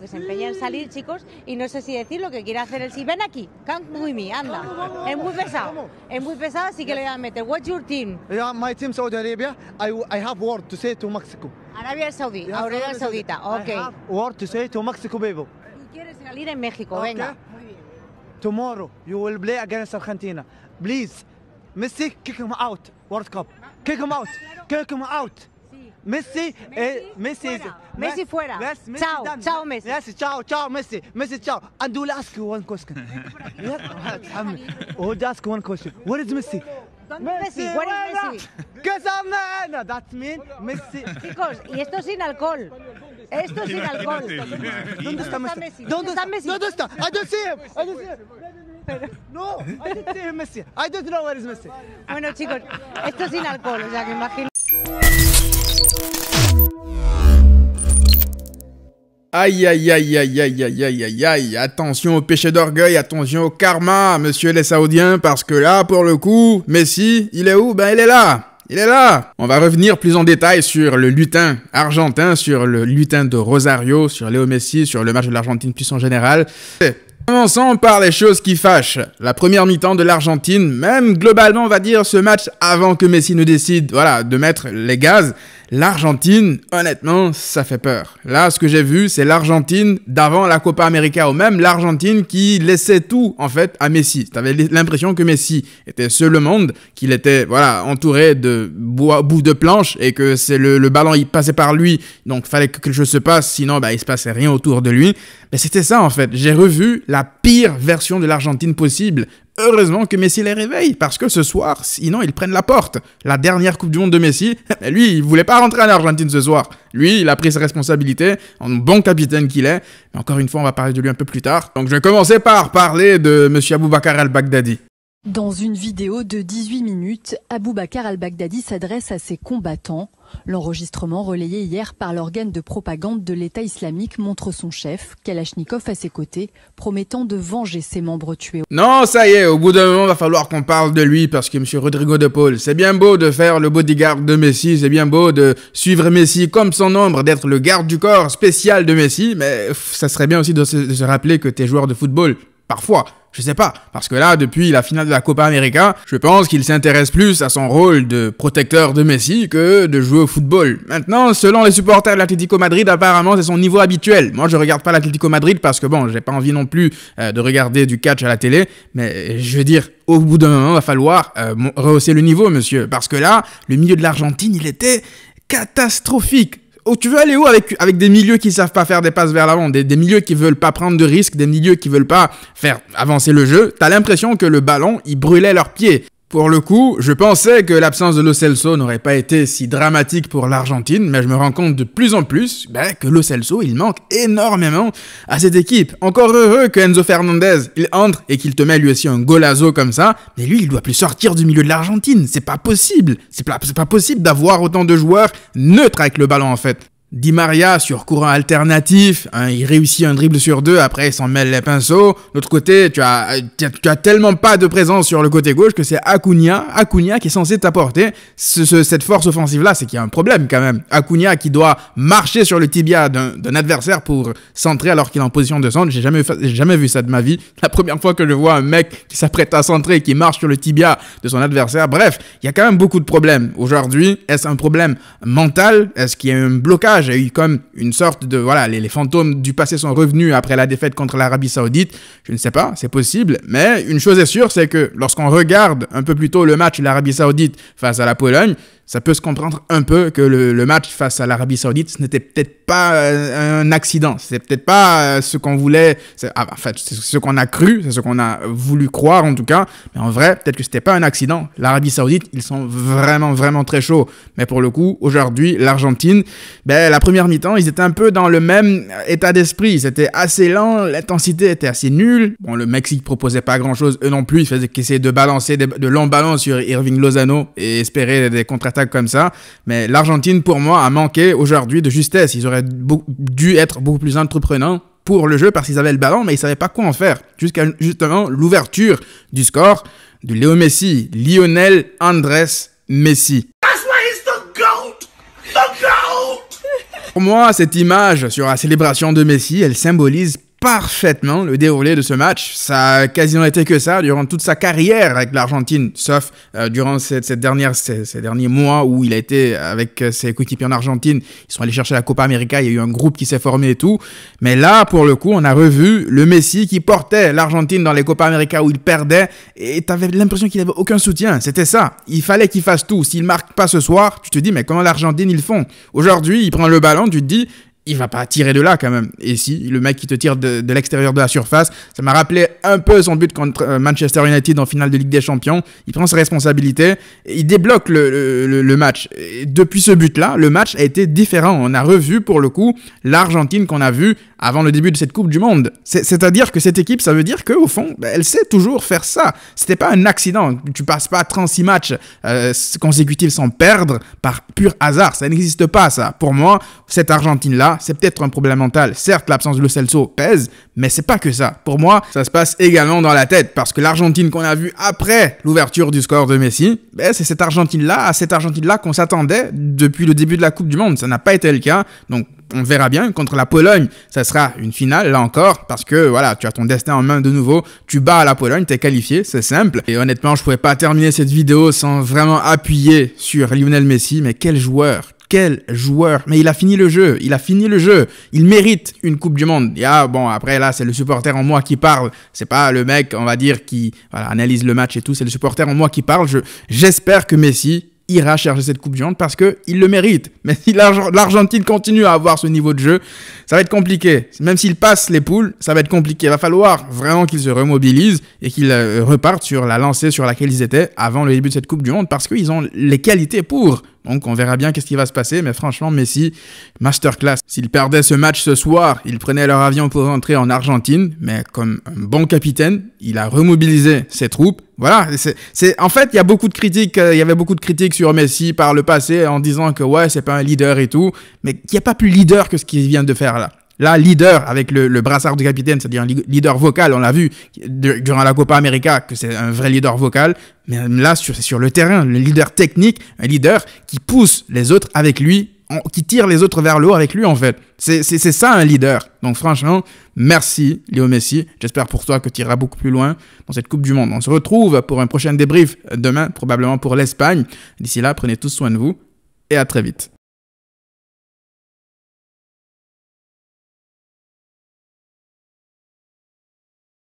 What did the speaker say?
que se empeña en salir, chicos, y no sé si decir lo que quiere hacer el sí. Ven aquí, come with me, anda. es muy pesado, es muy pesado, así que le voy a meter. What's your team? Yeah, my team Saudi Arabia. I, I have word to say to Mexico. Arabia Saudí, Arabia Saudita, ok. I have word to say to Mexico people. Tú quieres salir en México, okay. venga. Tomorrow you will play against Argentina. Please, Messi, kick him out, World Cup. Kick him out, kick him out. Messi, eh, Messi, fuera. Messi fuera. chao, chao Messi. Messi, chao, chao Messi, Messi, chao. And we'll ask you one question. we'll ask one question. What is Messi? Messi, Messi, what is Messi? ¿Qué no, That means Messi. Chicos, y esto sin alcohol. Esto sin alcohol. ¿Dónde está Messi? ¿Dónde está Messi? ¿Dónde está? I don't see him. No, I don't see Messi. I don't know where is Messi. Bueno, chicos, esto sin alcohol, o sea que imagino. Aïe, aïe, aïe, aïe, aïe, aïe, aïe, aïe, aïe. Attention au péché d'orgueil, attention au karma, monsieur les Saoudiens, parce que là, pour le coup, Messi, il est où Ben, il est là. Il est là On va revenir plus en détail sur le lutin argentin, sur le lutin de Rosario, sur Léo Messi, sur le match de l'Argentine plus en général. Commençons par les choses qui fâchent. La première mi-temps de l'Argentine, même globalement on va dire ce match avant que Messi ne décide voilà, de mettre les gaz, L'Argentine, honnêtement, ça fait peur. Là, ce que j'ai vu, c'est l'Argentine d'avant la Copa América, ou même l'Argentine qui laissait tout, en fait, à Messi. tu avais l'impression que Messi était seul le monde, qu'il était, voilà, entouré de bouts de planche et que c'est le, ballon, il passait par lui. Donc, il fallait que quelque chose se passe, sinon, bah, il se passait rien autour de lui. Mais c'était ça, en fait. J'ai revu la pire version de l'Argentine possible. Heureusement que Messi les réveille, parce que ce soir, sinon ils prennent la porte. La dernière Coupe du Monde de Messi, lui, il voulait pas rentrer en Argentine ce soir. Lui, il a pris ses responsabilités, en bon capitaine qu'il est. encore une fois, on va parler de lui un peu plus tard. Donc je vais commencer par parler de M. Aboubacar al-Baghdadi. Dans une vidéo de 18 minutes, Aboubacar al-Baghdadi s'adresse à ses combattants. L'enregistrement relayé hier par l'organe de propagande de l'État islamique montre son chef, Kalachnikov, à ses côtés, promettant de venger ses membres tués. Non, ça y est, au bout d'un moment, va falloir qu'on parle de lui parce que M. Rodrigo de Paul, c'est bien beau de faire le bodyguard de Messi, c'est bien beau de suivre Messi comme son ombre, d'être le garde du corps spécial de Messi, mais ça serait bien aussi de se, rappeler que t'es joueur de football, parfois. Je sais pas, parce que là, depuis la finale de la Copa América, je pense qu'il s'intéresse plus à son rôle de protecteur de Messi que de jouer au football. Maintenant, selon les supporters de l'Atlético Madrid, apparemment c'est son niveau habituel. Moi, je regarde pas l'Atlético Madrid parce que bon, j'ai pas envie non plus euh, de regarder du catch à la télé, mais je veux dire, au bout d'un moment, va falloir euh, rehausser le niveau, monsieur, parce que là, le milieu de l'Argentine, il était catastrophique oh, tu veux aller où avec, avec des milieux qui savent pas faire des passes vers l'avant, des, des, milieux qui veulent pas prendre de risques, des milieux qui veulent pas faire avancer le jeu T'as l'impression que le ballon, il brûlait leurs pieds. Pour le coup, je pensais que l'absence de Lo Celso n'aurait pas été si dramatique pour l'Argentine, mais je me rends compte de plus en plus ben, que Lo Celso, il manque énormément à cette équipe. Encore heureux que Enzo Fernandez, il entre et qu'il te met lui aussi un golazo comme ça, mais lui, il doit plus sortir du milieu de l'Argentine. C'est pas possible. C'est pas, pas possible d'avoir autant de joueurs neutres avec le ballon en fait. Di Maria sur courant alternatif, hein, il réussit un dribble sur deux, après il s'en mêle les pinceaux. L'autre côté, tu as, tu as, tellement pas de présence sur le côté gauche que c'est Acuna, Acuna qui est censé t'apporter cette force offensive-là, c'est qu'il y a un problème quand même. Acuna qui doit marcher sur le tibia d'un adversaire pour centrer alors qu'il est en position de centre, j'ai jamais, jamais vu ça de ma vie. La première fois que je vois un mec qui s'apprête à centrer, qui marche sur le tibia de son adversaire, bref, il y a quand même beaucoup de problèmes. Aujourd'hui, est-ce un problème mental Est-ce qu'il y a un blocage j'ai eu comme une sorte de voilà, les, fantômes du passé sont revenus après la défaite contre l'Arabie Saoudite. Je ne sais pas, c'est possible, mais une chose est sûre, c'est que lorsqu'on regarde un peu plus tôt le match de l'Arabie Saoudite face à la Pologne, ça peut se comprendre un peu que le, match face à l'Arabie Saoudite, ce n'était peut-être pas euh, un accident, c'est peut-être pas euh, ce qu'on voulait, ah, en fait, c'est ce qu'on a cru, c'est ce qu'on a voulu croire en tout cas, mais en vrai, peut-être que c'était pas un accident. L'Arabie Saoudite, ils sont vraiment, vraiment très chauds, mais pour le coup, aujourd'hui, l'Argentine, ben, la première mi-temps, ils étaient un peu dans le même euh, état d'esprit, c'était assez lent, l'intensité était assez nulle, bon, le Mexique proposait pas grand-chose, eux non plus, ils faisaient qu'essayer de balancer de longs ballons sur Irving Lozano et espérer des contrats comme ça. Mais l'Argentine, pour moi, a manqué aujourd'hui de justesse. Ils auraient dû être beaucoup plus entreprenants pour le jeu parce qu'ils avaient le ballon, mais ils ne savaient pas quoi en faire. Jusqu'à justement l'ouverture du score de Léo Messi, Lionel Andrés Messi. Pour moi, cette image sur la célébration de Messi, elle symbolise parfaitement le déroulé de ce match. Ça a quasiment été que ça durant toute sa carrière avec l'Argentine, sauf euh, durant cette, dernière, ces, derniers mois où il a été avec euh, ses coéquipiers en Argentine. Ils sont allés chercher la Copa América, il y a eu un groupe qui s'est formé et tout. Mais là, pour le coup, on a revu le Messi qui portait l'Argentine dans les Copa América où il perdait et tu avais l'impression qu'il avait aucun soutien. C'était ça. Il fallait qu'il fasse tout. S'il marque pas ce soir, tu te dis, mais comment l'Argentine ils font Aujourd'hui, il prend le ballon, tu te dis, il va pas tirer de là quand même. Et si le mec qui te tire de, l'extérieur de la surface, ça m'a rappelé un peu son but contre euh, Manchester United en finale de Ligue des Champions. Il prend ses responsabilités, et il débloque le, match. Et depuis ce but-là, le match a été différent. On a revu pour le coup l'Argentine qu'on a vue avant le début de cette Coupe du Monde. C'est-à-dire que cette équipe, ça veut dire qu'au fond, bah, elle sait toujours faire ça. C'était pas un accident. Tu passes pas 36 matchs euh, consécutifs sans perdre par pur hasard. Ça n'existe pas ça. Pour moi, cette Argentine-là c'est peut-être un problème mental. Certes, l'absence de Lo Celso pèse, mais c'est pas que ça. Pour moi, ça se passe également dans la tête parce que l'Argentine qu'on a vue après l'ouverture du score de Messi, ben, c'est cette Argentine-là, à cette Argentine-là qu'on s'attendait depuis le début de la Coupe du Monde. Ça n'a pas été le cas. Donc, on verra bien contre la Pologne, ça sera une finale là encore parce que voilà, tu as ton destin en main de nouveau, tu bats à la Pologne, t'es qualifié, c'est simple. Et honnêtement, je pourrais pas terminer cette vidéo sans vraiment appuyer sur Lionel Messi, mais quel joueur, quel joueur Mais il a fini le jeu, il a fini le jeu. Il mérite une Coupe du Monde. ah, bon, après là, c'est le supporter en moi qui parle. C'est pas le mec, on va dire, qui analyse le match et tout. C'est le supporter en moi qui parle. J'espère que Messi ira chercher cette Coupe du Monde parce qu'il le mérite. Mais si l'Argentine continue à avoir ce niveau de jeu, ça va être compliqué. Même s'il passe les poules, ça va être compliqué. Il va falloir vraiment qu'ils se remobilisent et qu'ils euh, repartent sur la lancée sur laquelle ils étaient avant le début de cette Coupe du Monde parce qu'ils ont les qualités pour. Donc on verra bien qu'est-ce qui va se passer, mais franchement, Messi, masterclass. S'il perdait ce match ce soir, il prenait leur avion pour rentrer en Argentine, mais comme un bon capitaine, il a remobilisé ses troupes. Voilà, c'est en fait, il y a beaucoup de critiques, euh, il y avait beaucoup de critiques sur Messi par le passé en disant que ouais, c'est pas un leader et tout, mais il n'y a pas plus leader que ce qu'il vient de faire là. Là, leader avec le, brassard du capitaine, c'est-à-dire un leader vocal, on l'a vu durant la Copa América, que c'est un vrai leader vocal. Mais là, c'est sur, sur le terrain, le leader technique, un leader qui pousse les autres avec lui qui tire les autres vers le haut avec lui, en fait. C'est ça un leader. Donc, franchement, merci, Léo Messi. J'espère pour toi que tu iras beaucoup plus loin dans cette Coupe du Monde. On se retrouve pour un prochain débrief euh, demain, probablement pour l'Espagne. D'ici là, prenez tous soin de vous et à très vite.